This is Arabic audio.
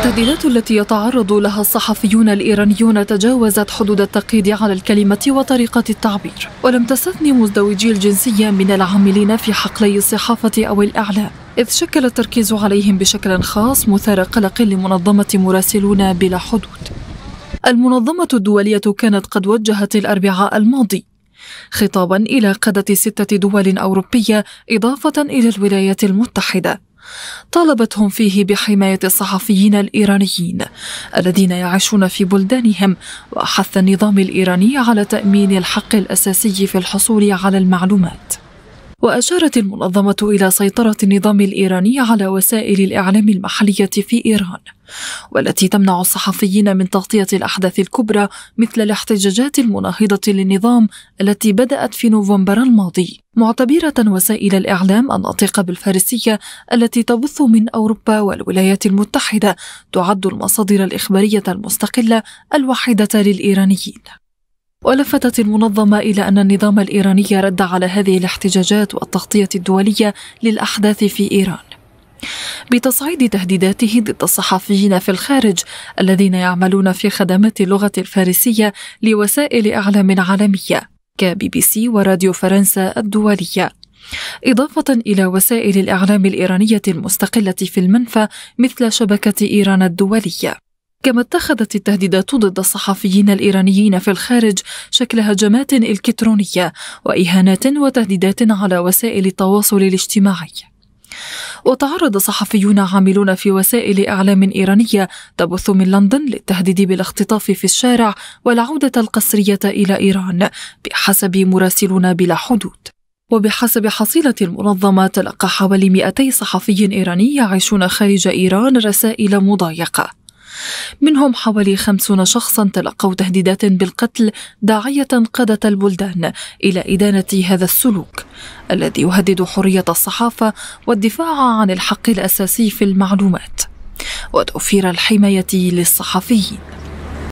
التهديدات التي يتعرض لها الصحفيون الإيرانيون تجاوزت حدود التقييد على الكلمة وطريقة التعبير ولم تستثني مزدوجي الجنسية من العاملين في حقلي الصحافة أو الإعلام إذ شكل التركيز عليهم بشكل خاص مثار قلق لمنظمة مراسلون بلا حدود المنظمة الدولية كانت قد وجهت الأربعاء الماضي خطابا إلى قادة ستة دول أوروبية إضافة إلى الولايات المتحدة طالبتهم فيه بحماية الصحفيين الإيرانيين الذين يعيشون في بلدانهم وحث النظام الإيراني على تأمين الحق الأساسي في الحصول على المعلومات وأشارت المنظمة إلى سيطرة النظام الإيراني على وسائل الإعلام المحلية في إيران والتي تمنع الصحفيين من تغطية الأحداث الكبرى مثل الاحتجاجات المناهضة للنظام التي بدأت في نوفمبر الماضي معتبرة وسائل الإعلام الناطقة بالفارسية التي تبث من أوروبا والولايات المتحدة تعد المصادر الإخبارية المستقلة الوحيدة للإيرانيين ولفتت المنظمة إلى أن النظام الإيراني رد على هذه الاحتجاجات والتغطية الدولية للأحداث في إيران بتصعيد تهديداته ضد الصحفيين في الخارج الذين يعملون في خدمات اللغة الفارسية لوسائل إعلام عالمية كبي بي سي وراديو فرنسا الدولية إضافة إلى وسائل الإعلام الإيرانية المستقلة في المنفى مثل شبكة إيران الدولية كما اتخذت التهديدات ضد الصحفيين الايرانيين في الخارج شكل هجمات الكترونيه واهانات وتهديدات على وسائل التواصل الاجتماعي وتعرض صحفيون عاملون في وسائل اعلام ايرانيه تبث من لندن للتهديد بالاختطاف في الشارع والعوده القسريه الى ايران بحسب مراسلون بلا حدود وبحسب حصيلة المنظمة تلقى حوالي 200 صحفي إيراني يعيشون خارج إيران رسائل مضايقة منهم حوالي خمسون شخصا تلقوا تهديدات بالقتل داعية قادة البلدان إلى إدانة هذا السلوك الذي يهدد حرية الصحافة والدفاع عن الحق الأساسي في المعلومات وتوفير الحماية للصحفيين